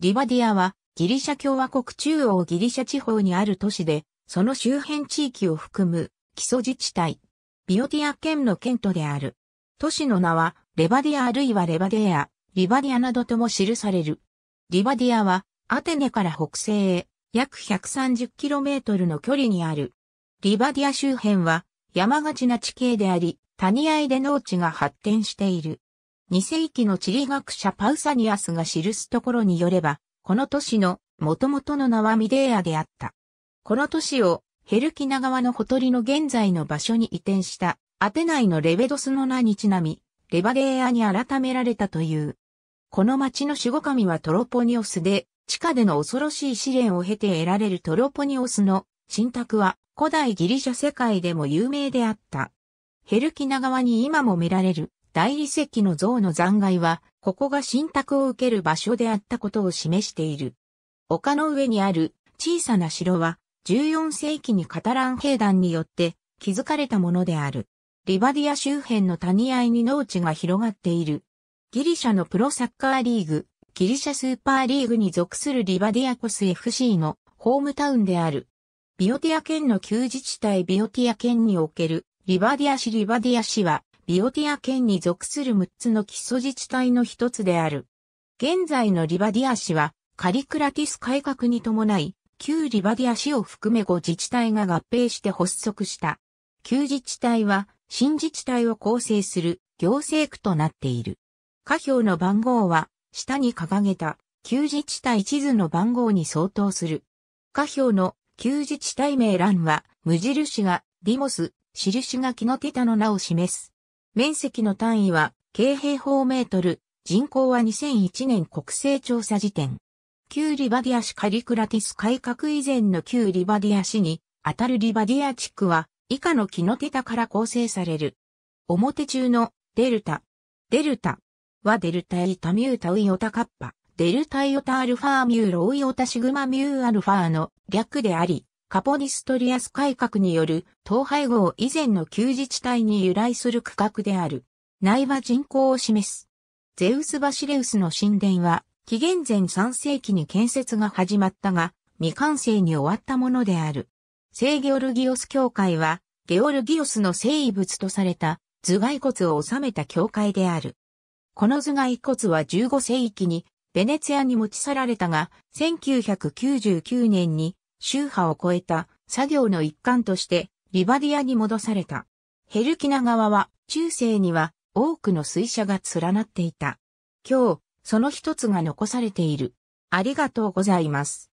リバディアはギリシャ共和国中央ギリシャ地方にある都市で、その周辺地域を含む基礎自治体。ビオティア県の県都である。都市の名はレバディアあるいはレバディア、リバディアなどとも記される。リバディアはアテネから北西へ約 130km の距離にある。リバディア周辺は山がちな地形であり、谷合で農地が発展している。2世紀の地理学者パウサニアスが記すところによれば、この都市の元々の名はミデーアであった。この都市をヘルキナ川のほとりの現在の場所に移転したアテナイのレベドスの名にちなみ、レバデーアに改められたという。この町の守護神はトロポニオスで、地下での恐ろしい試練を経て得られるトロポニオスの神託は古代ギリシャ世界でも有名であった。ヘルキナ川に今も見られる大理石の像の残骸は、ここが信託を受ける場所であったことを示している。丘の上にある小さな城は、14世紀にカタラン兵団によって築かれたものである。リバディア周辺の谷合に農地が広がっている。ギリシャのプロサッカーリーグ、ギリシャスーパーリーグに属するリバディアコス FC のホームタウンである。ビオティア県の旧自治体ビオティア県におけるリバディア市リバディア市はビオティア県に属する6つの基礎自治体の一つである。現在のリバディア市は、カリクラティス改革に伴い、旧リバディア市を含め5自治体が合併して発足した。旧自治体は、新自治体を構成する行政区となっている。下表の番号は、下に掲げた、旧自治体地図の番号に相当する。下表の旧自治体名欄は、無印が、ディモス、印が気の手タの名を示す。面積の単位は、軽平方メートル、人口は2001年国勢調査時点。旧リバディア市カリクラティス改革以前の旧リバディア市に、当たるリバディア地区は、以下の木の手田から構成される。表中のデルタ。デルタはデルタイタミュータウイオタカッパ、デルタイオタアルファミューロイオタシグマミューアルファーの略であり、カポディストリアス改革による統廃合以前の旧自治体に由来する区画である。内は人口を示す。ゼウス・バシレウスの神殿は、紀元前3世紀に建設が始まったが、未完成に終わったものである。聖ゲオルギオス教会は、ゲオルギオスの聖遺物とされた頭蓋骨を収めた教会である。この頭蓋骨は15世紀にベネツィアに持ち去られたが、1999年に宗派を超えた作業の一環としてリバディアに戻された。ヘルキナ川は中世には多くの水車が連なっていた。今日、その一つが残されている。ありがとうございます。